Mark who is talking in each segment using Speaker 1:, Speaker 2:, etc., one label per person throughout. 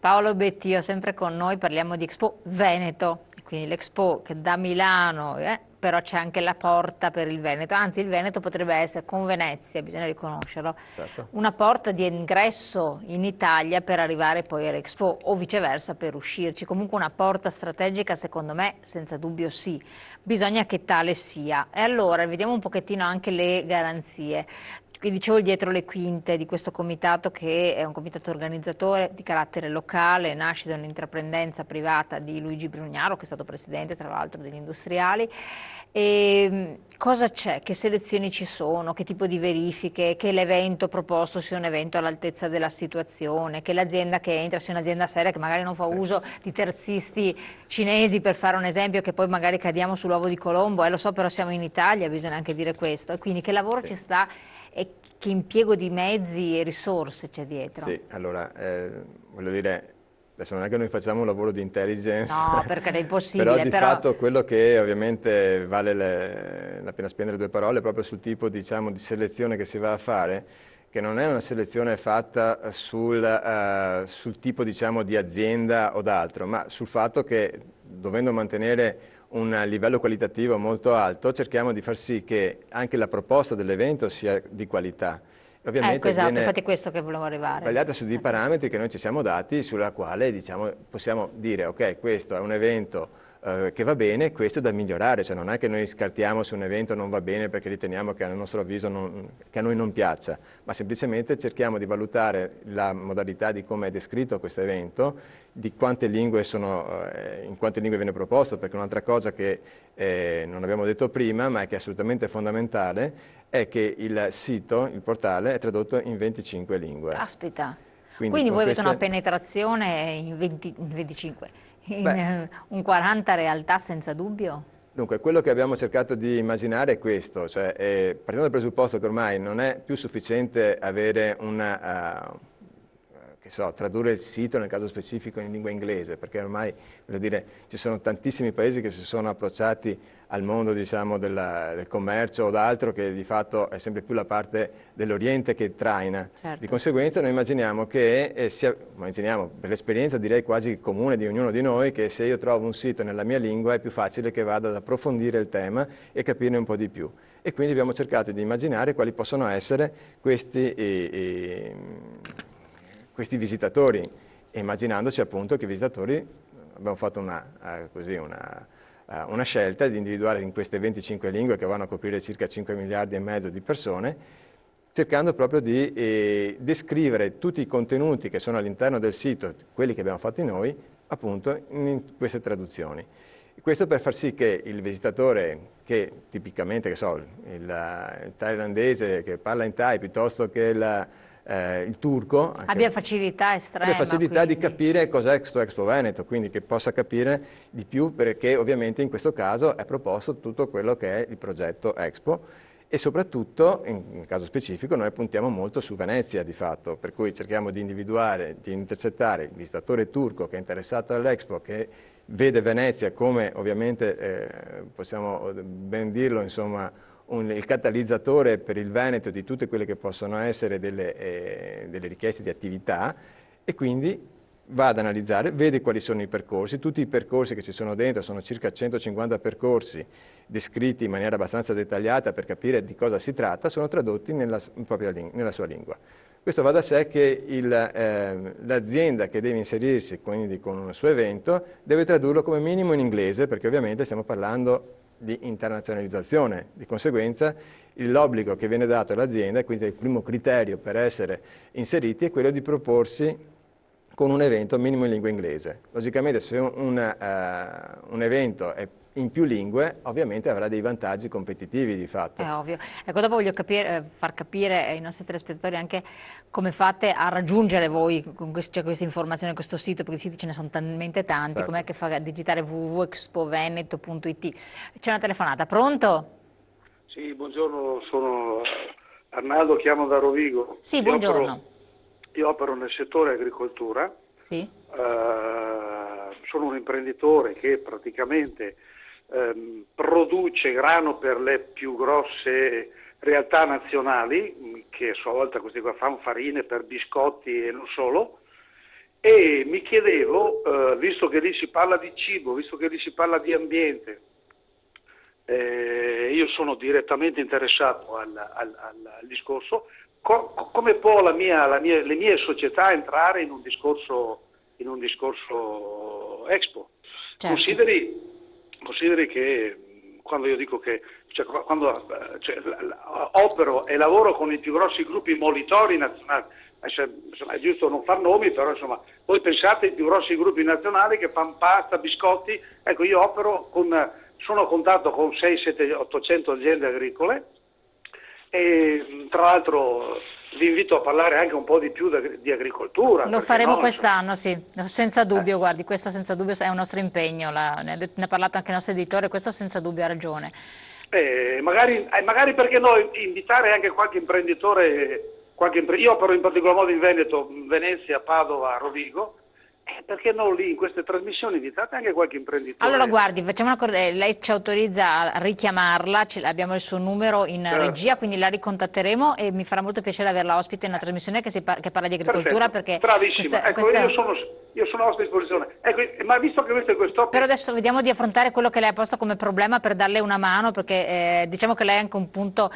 Speaker 1: Paolo Bettio, sempre con noi, parliamo di Expo Veneto, quindi l'Expo che da Milano, eh, però c'è anche la porta per il Veneto, anzi il Veneto potrebbe essere, con Venezia, bisogna riconoscerlo, certo. una porta di ingresso in Italia per arrivare poi all'Expo o viceversa per uscirci, comunque una porta strategica secondo me senza dubbio sì, bisogna che tale sia. E allora vediamo un pochettino anche le garanzie. Quindi dicevo dietro le quinte di questo comitato che è un comitato organizzatore di carattere locale, nasce da un'intraprendenza privata di Luigi Brugnaro che è stato presidente tra l'altro degli industriali. E ehm, cosa c'è? Che selezioni ci sono? Che tipo di verifiche? Che l'evento proposto sia un evento all'altezza della situazione? Che l'azienda che entra sia un'azienda seria che magari non fa sì. uso di terzisti cinesi per fare un esempio che poi magari cadiamo sull'uovo di Colombo, eh, lo so però siamo in Italia, bisogna anche dire questo. E quindi che lavoro sì. ci sta? e che impiego di mezzi e risorse c'è dietro? Sì,
Speaker 2: allora, eh, voglio dire, adesso non è che noi facciamo un lavoro di intelligence. No,
Speaker 1: perché è impossibile. però di però... fatto
Speaker 2: quello che ovviamente vale le, la pena spendere due parole proprio sul tipo diciamo, di selezione che si va a fare, che non è una selezione fatta sul, uh, sul tipo diciamo, di azienda o d'altro, ma sul fatto che dovendo mantenere un livello qualitativo molto alto, cerchiamo di far sì che anche la proposta dell'evento sia di qualità. Ovviamente ecco, esatto, infatti
Speaker 1: questo che volevo arrivare. Sbagliata
Speaker 2: su dei eh. parametri che noi ci siamo dati, sulla quale diciamo, possiamo dire ok, questo è un evento eh, che va bene, questo è da migliorare, cioè non è che noi scartiamo se un evento non va bene perché riteniamo che a nostro avviso non, a noi non piaccia, ma semplicemente cerchiamo di valutare la modalità di come è descritto questo evento, di quante lingue sono, eh, in quante lingue viene proposto, perché un'altra cosa che eh, non abbiamo detto prima, ma è che è assolutamente fondamentale, è che il sito, il portale, è tradotto in 25 lingue. Aspetta, quindi, quindi voi queste... avete una
Speaker 1: penetrazione in, 20, in 25 in Beh. Eh, un 40 realtà senza dubbio?
Speaker 2: Dunque, quello che abbiamo cercato di immaginare è questo, cioè, eh, partendo dal presupposto che ormai non è più sufficiente avere una, uh, so, tradurre il sito nel caso specifico in lingua inglese, perché ormai dire, ci sono tantissimi paesi che si sono approcciati al mondo diciamo, della, del commercio o d'altro che di fatto è sempre più la parte dell'Oriente che traina. Certo. Di conseguenza noi immaginiamo che, eh, sia, immaginiamo, per l'esperienza direi quasi comune di ognuno di noi, che se io trovo un sito nella mia lingua è più facile che vada ad approfondire il tema e capirne un po' di più. E quindi abbiamo cercato di immaginare quali possono essere questi... Eh, eh, questi visitatori, immaginandoci appunto che i visitatori, abbiamo fatto una, eh, così, una, eh, una scelta di individuare in queste 25 lingue che vanno a coprire circa 5 miliardi e mezzo di persone, cercando proprio di eh, descrivere tutti i contenuti che sono all'interno del sito, quelli che abbiamo fatto noi, appunto in queste traduzioni. Questo per far sì che il visitatore che tipicamente, che so, il, il thailandese che parla in thai piuttosto che il, eh, il turco. Abbia
Speaker 1: facilità estrema. Abbia facilità quindi. di
Speaker 2: capire cos'è questo Expo Veneto, quindi che possa capire di più perché ovviamente in questo caso è proposto tutto quello che è il progetto Expo e soprattutto, in caso specifico, noi puntiamo molto su Venezia di fatto, per cui cerchiamo di individuare, di intercettare il visitatore turco che è interessato all'Expo, che vede Venezia come ovviamente, eh, possiamo eh, ben dirlo, insomma, un, il catalizzatore per il Veneto di tutte quelle che possono essere delle, eh, delle richieste di attività e quindi va ad analizzare, vede quali sono i percorsi, tutti i percorsi che ci sono dentro, sono circa 150 percorsi descritti in maniera abbastanza dettagliata per capire di cosa si tratta, sono tradotti nella, nella sua lingua. Questo va da sé che ehm, l'azienda eh, che deve inserirsi, quindi con un suo evento, deve tradurlo come minimo in inglese, perché ovviamente stiamo parlando di internazionalizzazione. Di conseguenza l'obbligo che viene dato all'azienda, quindi il primo criterio per essere inseriti, è quello di proporsi con un evento minimo in lingua inglese. Logicamente se un, uh, un evento è in più lingue ovviamente avrà dei vantaggi competitivi di fatto. È
Speaker 1: ovvio. Ecco, dopo voglio capire, eh, far capire ai nostri telespettatori anche come fate a raggiungere voi con queste, cioè, queste informazioni, questo sito, perché i siti ce ne sono talmente tanti, certo. com'è che fa a digitare www.expoveneto.it. C'è una telefonata, pronto?
Speaker 3: Sì, buongiorno, sono Arnaldo, chiamo da Rovigo. Sì, io buongiorno. Opero, io opero nel settore agricoltura. Sì. Eh, sono un imprenditore che praticamente ehm, produce grano per le più grosse realtà nazionali, che a sua volta questi qua fanno farine per biscotti e non solo, e mi chiedevo, eh, visto che lì si parla di cibo, visto che lì si parla di ambiente, eh, io sono direttamente interessato al, al, al, al discorso, co- come può la mia, la mia, le mie società entrare in un discorso, in un discorso Expo?
Speaker 1: Certo. Consideri
Speaker 3: consideri che quando io dico che cioè, quando, cioè, opero e lavoro con i più grossi gruppi molitori nazionali, cioè, insomma, è giusto non far nomi, però insomma, voi pensate ai più grossi gruppi nazionali che fanno pasta, biscotti, ecco io opero con, sono a contatto con 6, 7, 800 aziende agricole e tra l'altro vi invito a parlare anche un po' di più di agricoltura. Lo faremo no,
Speaker 1: quest'anno, sì, senza dubbio, eh. guardi, questo senza dubbio è un nostro impegno, la, ne ha parlato anche il nostro editore, questo senza dubbio ha ragione.
Speaker 3: Eh, magari, eh, magari, perché no, invitare anche qualche imprenditore, qualche impre... io però in particolar modo in Veneto, Venezia, Padova, Rovigo, perché non lì in queste trasmissioni invitate anche qualche imprenditore? Allora guardi,
Speaker 1: facciamo una cosa, eh, lei ci autorizza a richiamarla, abbiamo il suo numero in certo. regia, quindi la ricontatteremo e mi farà molto piacere averla ospite nella trasmissione che, par che parla di agricoltura. Perché Bravissima, questa, ecco, questa... Io, sono,
Speaker 3: io sono a vostra disposizione. Ecco, ma visto che questo
Speaker 1: è questo... Però adesso vediamo di affrontare quello che lei ha posto come problema per darle una mano, perché eh, diciamo che lei è anche un punto,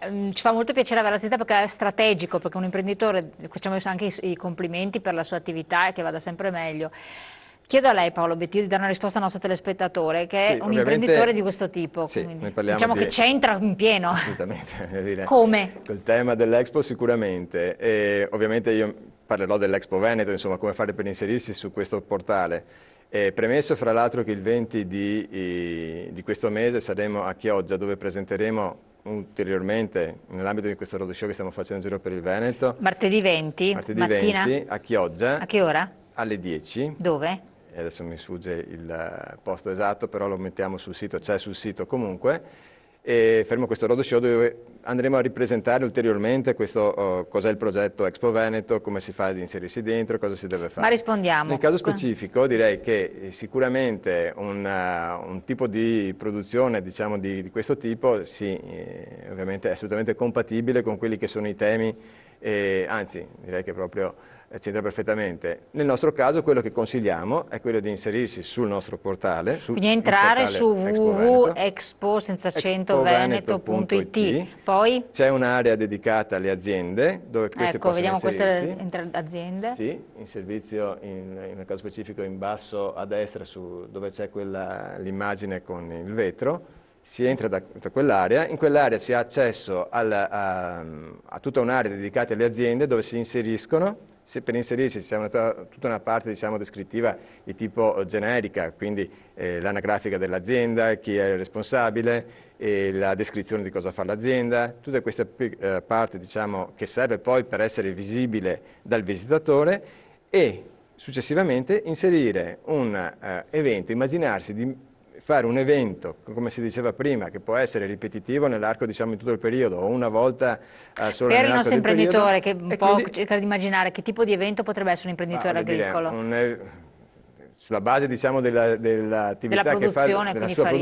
Speaker 1: eh, mm, ci fa molto piacere averla sentita perché è strategico, perché un imprenditore, facciamo anche i, i complimenti per la sua attività e che vada sempre sempre meglio. Chiedo a lei Paolo Bettini di dare una risposta al nostro telespettatore che sì, è un imprenditore di questo tipo, sì,
Speaker 2: diciamo di... che
Speaker 1: c'entra in pieno. Assolutamente.
Speaker 2: Dire, Come? Col tema dell'Expo sicuramente e ovviamente io parlerò dell'Expo Veneto, insomma come fare per inserirsi su questo portale. E premesso fra l'altro che il 20 di, di questo mese saremo a Chioggia dove presenteremo ulteriormente nell'ambito di questo roadshow che stiamo facendo in giro per il Veneto.
Speaker 1: Martedì 20, martedì mattina. 20
Speaker 2: a Chioggia. A che ora? alle 10. Dove? E adesso mi sfugge il eh, posto esatto, però lo mettiamo sul sito, c'è sul sito comunque. E fermo questo Rodo Show dove andremo a ripresentare ulteriormente questo uh, cos'è il progetto Expo Veneto, come si fa ad inserirsi dentro, cosa si deve fare. Ma
Speaker 1: rispondiamo. Nel caso
Speaker 2: specifico direi che eh, sicuramente un, uh, un tipo di produzione diciamo, di, di questo tipo sì, eh, ovviamente è assolutamente compatibile con quelli che sono i temi e anzi direi che proprio eh, c'entra perfettamente. Nel nostro caso quello che consigliamo è quello di inserirsi sul nostro portale. Su Quindi entrare su
Speaker 1: www.expo.it Poi
Speaker 2: c'è un'area dedicata alle aziende dove queste ecco, possono vediamo queste
Speaker 1: aziende. Sì,
Speaker 2: in servizio in, in caso specifico in basso a destra su, dove c'è l'immagine con il vetro si entra da, da quell'area, in quell'area si ha accesso al, a, a, tutta un'area dedicata alle aziende dove si inseriscono, se per inserirsi c'è tutta una parte diciamo, descrittiva di tipo generica, quindi eh, l'anagrafica dell'azienda, chi è il responsabile, eh, la descrizione di cosa fa l'azienda, tutta questa eh, parte diciamo, che serve poi per essere visibile dal visitatore e successivamente inserire un eh, evento, immaginarsi di fare un evento, come si diceva prima, che può essere ripetitivo nell'arco diciamo in tutto il periodo o una volta eh, solo per il nostro imprenditore
Speaker 1: periodo, che può quindi, cerca di immaginare che tipo di evento potrebbe essere un imprenditore ah, agricolo.
Speaker 2: Dire, un, sulla base diciamo, dell'attività della che fa della sua farine.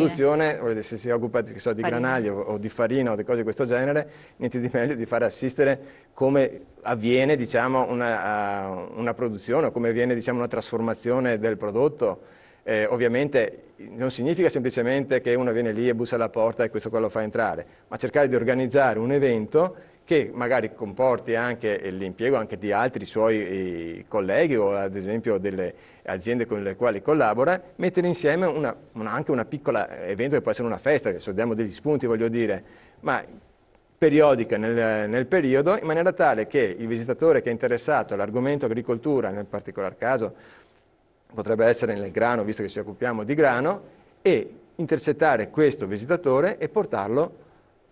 Speaker 2: produzione, se si occupa so, di granaglio o di farina o di cose di questo genere, niente di meglio di far assistere come avviene diciamo, una, una, produzione o come avviene diciamo, una trasformazione del prodotto eh, ovviamente non significa semplicemente che uno viene lì e bussa alla porta e questo qua lo fa entrare, ma cercare di organizzare un evento che magari comporti anche l'impiego anche di altri suoi eh, colleghi o ad esempio delle aziende con le quali collabora, mettere insieme una, una, anche un piccolo eh, evento che può essere una festa, adesso diamo degli spunti voglio dire, ma periodica nel, nel, periodo in maniera tale che il visitatore che è interessato all'argomento agricoltura, nel particolar caso potrebbe essere nel grano, visto che ci occupiamo di grano, e intercettare questo visitatore e portarlo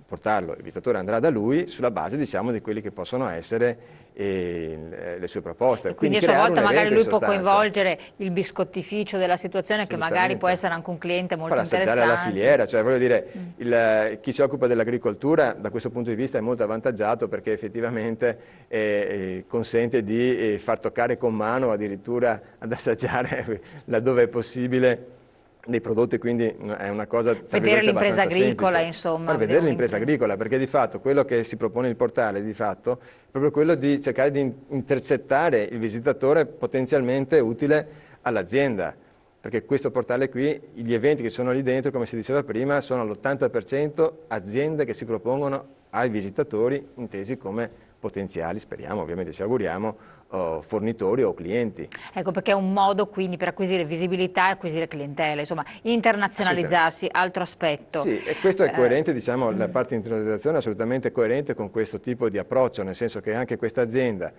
Speaker 2: portarlo, il visitatore andrà da lui sulla base diciamo, di quelle che possono essere eh, le sue proposte. E quindi, quindi a sua volta magari lui può
Speaker 1: coinvolgere il biscottificio della situazione che magari può essere anche un cliente molto Farà interessante. la filiera,
Speaker 2: cioè voglio dire, mm. il, eh, chi si occupa dell'agricoltura da questo punto di vista è molto avvantaggiato perché effettivamente eh, eh consente di eh, far toccare con mano addirittura ad assaggiare laddove è possibile dei prodotti quindi mm, è una cosa vedere l'impresa agricola semplice.
Speaker 1: insomma per vedere l'impresa
Speaker 2: agricola perché di fatto quello che si propone il portale di fatto è proprio quello di cercare di intercettare il visitatore potenzialmente utile all'azienda perché questo portale qui, gli eventi che sono lì dentro, come si diceva prima, sono all'80% aziende che si propongono ai visitatori intesi come potenziali, speriamo, ovviamente ci auguriamo, fornitori o clienti.
Speaker 1: Ecco perché è un modo quindi per acquisire visibilità e acquisire clientela, insomma internazionalizzarsi, certo. altro aspetto. Sì, e questo è eh, coerente,
Speaker 2: eh. diciamo, la mm. parte di internazionalizzazione è assolutamente coerente con questo tipo di approccio, nel senso che anche questa azienda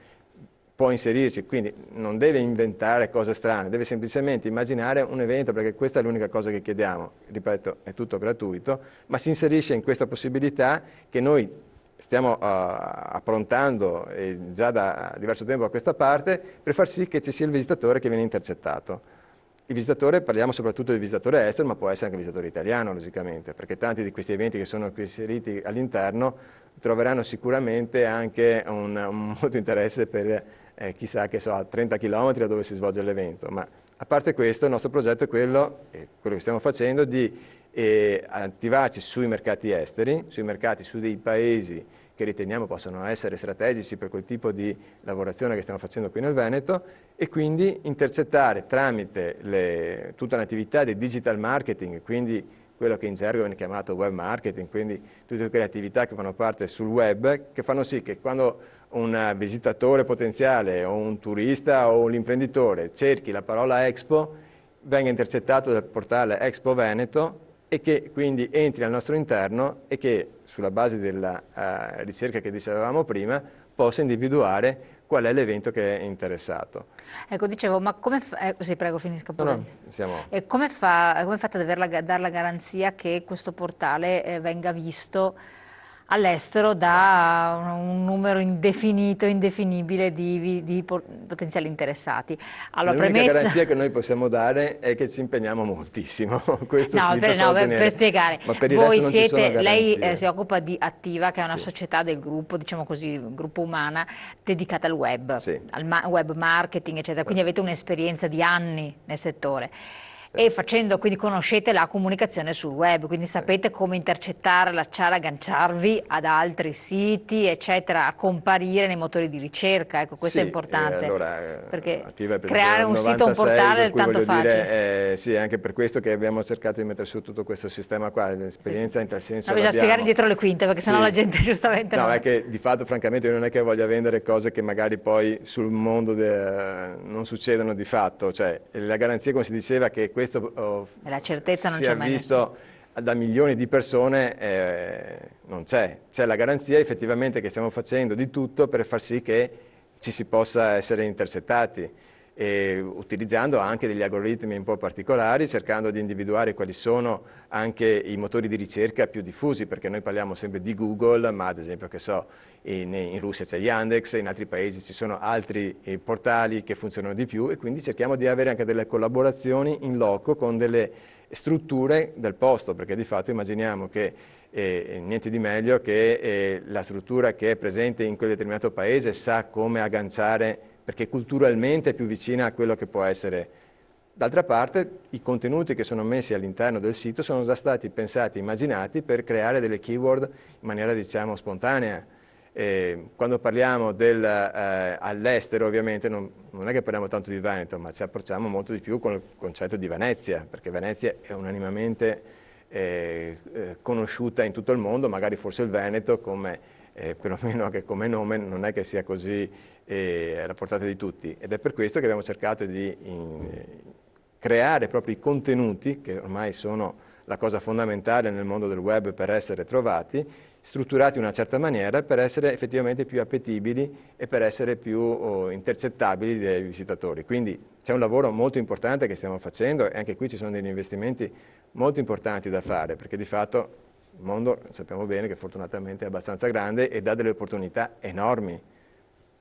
Speaker 2: può inserirsi, quindi non deve inventare cose strane, deve semplicemente immaginare un evento, perché questa è l'unica cosa che chiediamo, ripeto, è tutto gratuito, ma si inserisce in questa possibilità che noi stiamo uh, approntando eh, già da diverso tempo a questa parte per far sì che ci sia il visitatore che viene intercettato. Il visitatore, parliamo soprattutto del visitatore estero, ma può essere anche il visitatore italiano, logicamente, perché tanti di questi eventi che sono inseriti all'interno troveranno sicuramente anche un, un molto interesse per eh, chissà che so, a 30 km da dove si svolge l'evento. Ma a parte questo, il nostro progetto è quello, quello che stiamo facendo, di e attivarci sui mercati esteri, sui mercati, su dei paesi che riteniamo possano essere strategici per quel tipo di lavorazione che stiamo facendo qui nel Veneto e quindi intercettare tramite le, tutta un'attività di digital marketing, quindi quello che in gergo viene chiamato web marketing, quindi tutte quelle attività che fanno parte sul web, che fanno sì che quando un visitatore potenziale o un turista o un imprenditore cerchi la parola Expo, venga intercettato dal portale Expo Veneto e che quindi entri al nostro interno e che sulla base della uh, ricerca che dicevamo prima possa individuare qual è l'evento che è interessato.
Speaker 1: Ecco, dicevo, ma come fa, eh, sì, prego, finisca No, no, siamo... eh, come, fa, come fate a dover dare la garanzia che questo portale eh, venga visto all'estero da un numero indefinito, indefinibile di, di potenziali interessati. Allora, L'unica premessa... garanzia
Speaker 2: che noi possiamo dare è che ci impegniamo moltissimo. Questo no, sì, per, no, per, per, spiegare, Voi siete, lei eh, si
Speaker 1: occupa di Attiva, che è una sì. società del gruppo, diciamo così, gruppo umana, dedicata al web, sì. al ma web marketing, eccetera. Quindi eh. avete un'esperienza di anni nel settore. E facendo, quindi conoscete la comunicazione sul web, quindi sapete come intercettare, lacciare, agganciarvi ad altri siti, eccetera, a comparire nei motori di ricerca, ecco, questo sì, è importante. Eh, allora, perché
Speaker 2: eh, per creare un 96, sito, un portale è tanto facile. Dire, eh, sì, è anche per questo che abbiamo cercato di mettere su tutto questo sistema qua, l'esperienza sì. in tal senso no, bisogna spiegare
Speaker 1: dietro le quinte, perché sì. sennò la gente giustamente... No, non... è
Speaker 2: che di fatto, francamente, io non è che voglia vendere cose che magari poi sul mondo de... non succedono di fatto, cioè la garanzia, come si diceva, che questo questo oh,
Speaker 1: la certezza non si è visto
Speaker 2: da milioni di persone, eh, non c'è. C'è la garanzia effettivamente che stiamo facendo di tutto per far sì che ci si possa essere intercettati e utilizzando anche degli algoritmi un po' particolari, cercando di individuare quali sono anche i motori di ricerca più diffusi, perché noi parliamo sempre di Google, ma ad esempio, che so, in, in Russia c'è Yandex, in altri paesi ci sono altri eh, portali che funzionano di più e quindi cerchiamo di avere anche delle collaborazioni in loco con delle strutture del posto, perché di fatto immaginiamo che eh, niente di meglio che eh, la struttura che è presente in quel determinato paese sa come agganciare perché culturalmente è più vicina a quello che può essere. D'altra parte i contenuti che sono messi all'interno del sito sono già stati pensati, immaginati per creare delle keyword in maniera diciamo spontanea. E quando parliamo dell'all'estero eh, ovviamente non, non, è che parliamo tanto di Veneto ma ci approcciamo molto di più con il concetto di Venezia perché Venezia è unanimemente eh, eh, conosciuta in tutto il mondo, magari forse il Veneto come eh, perlomeno anche come nome non è che sia così è alla portata di tutti ed è per questo che abbiamo cercato di in, creare proprio i contenuti che ormai sono la cosa fondamentale nel mondo del web per essere trovati, strutturati in una certa maniera per essere effettivamente più appetibili e per essere più oh, intercettabili dai visitatori. Quindi c'è un lavoro molto importante che stiamo facendo e anche qui ci sono degli investimenti molto importanti da fare perché di fatto il mondo sappiamo bene che fortunatamente è abbastanza grande e dà delle opportunità enormi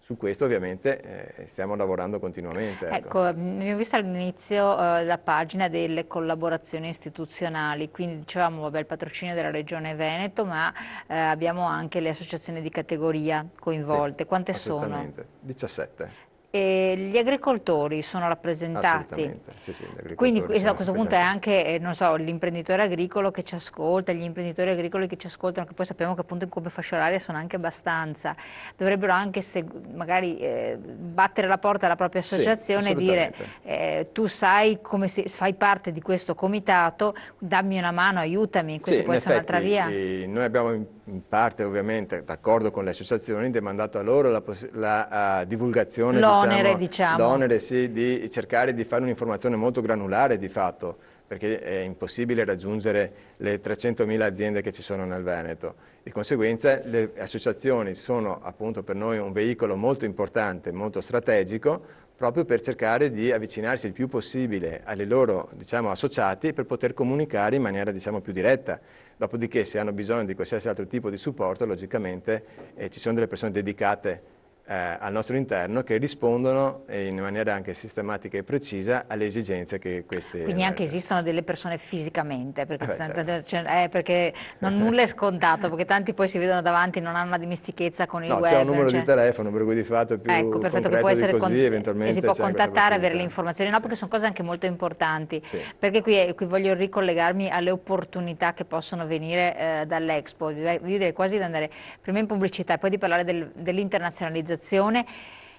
Speaker 2: su questo ovviamente eh, stiamo lavorando continuamente. Ecco,
Speaker 1: ecco mm, abbiamo visto all'inizio eh, la pagina delle collaborazioni istituzionali, quindi dicevamo vabbè, il patrocinio della Regione Veneto, ma eh, abbiamo anche le associazioni di categoria coinvolte. Sì, Quante sono?
Speaker 2: 17.
Speaker 1: E gli agricoltori sono rappresentati.
Speaker 2: Sì, sì, Quindi sono a questo punto è
Speaker 1: anche eh, so, l'imprenditore agricolo che ci ascolta, gli imprenditori agricoli che ci ascoltano, che poi sappiamo che appunto in come fascia oraria sono anche abbastanza, dovrebbero anche se magari eh, battere la porta alla propria associazione sì, e dire eh, tu sai come si, fai parte di questo comitato, dammi una mano, aiutami, questa può essere un'altra via.
Speaker 2: Eh, noi abbiamo in parte ovviamente d'accordo con le associazioni, demandato a loro la, la uh, divulgazione, l'onere diciamo, diciamo. sì, di cercare di fare un'informazione molto granulare di fatto, perché è impossibile raggiungere le 300.000 aziende che ci sono nel Veneto. Di conseguenza le associazioni sono appunto per noi un veicolo molto importante, molto strategico, proprio per cercare di avvicinarsi il più possibile alle loro diciamo, associati per poter comunicare in maniera diciamo, più diretta. Dopodiché se hanno bisogno di qualsiasi altro tipo di supporto, logicamente eh, ci sono delle persone dedicate eh, al nostro interno che rispondono in maniera anche sistematica e precisa alle esigenze che queste... Quindi anche eh,
Speaker 1: esistono delle persone fisicamente, perché, eh beh, certo. cioè, eh, perché non, nulla è scontato, perché tanti poi si vedono davanti, e non hanno una dimestichezza con il no, web. c'è un numero cioè... di
Speaker 2: telefono, per cui di fatto è più ecco, perfetto, che può essere così, con... eventualmente... E si può contattare, avere le
Speaker 1: informazioni, no, sì. perché sono cose anche molto importanti, sì. perché qui, eh, qui, voglio ricollegarmi alle opportunità che possono venire eh, dall'Expo, io direi quasi di andare prima in pubblicità e poi di parlare del, dell'internazionalizzazione organizzazione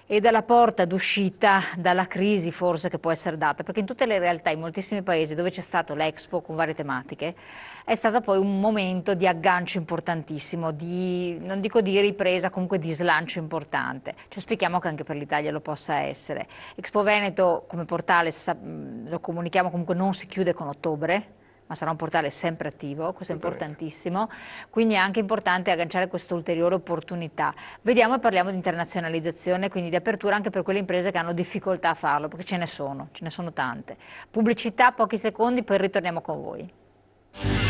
Speaker 1: e dalla porta d'uscita dalla crisi forse che può essere data, perché in tutte le realtà, in moltissimi paesi dove c'è stato l'Expo con varie tematiche, è stato poi un momento di aggancio importantissimo, di, non dico di ripresa, comunque di slancio importante. Ci aspettiamo che anche per l'Italia lo possa essere. Expo Veneto come portale, lo comunichiamo comunque, non si chiude con ottobre, ma sarà un portale sempre attivo, questo è importantissimo, quindi è anche importante agganciare questa ulteriore opportunità. Vediamo e parliamo di internazionalizzazione, quindi di apertura anche per quelle imprese che hanno difficoltà a farlo, perché ce ne sono, ce ne sono tante. Pubblicità, pochi secondi, poi ritorniamo con voi.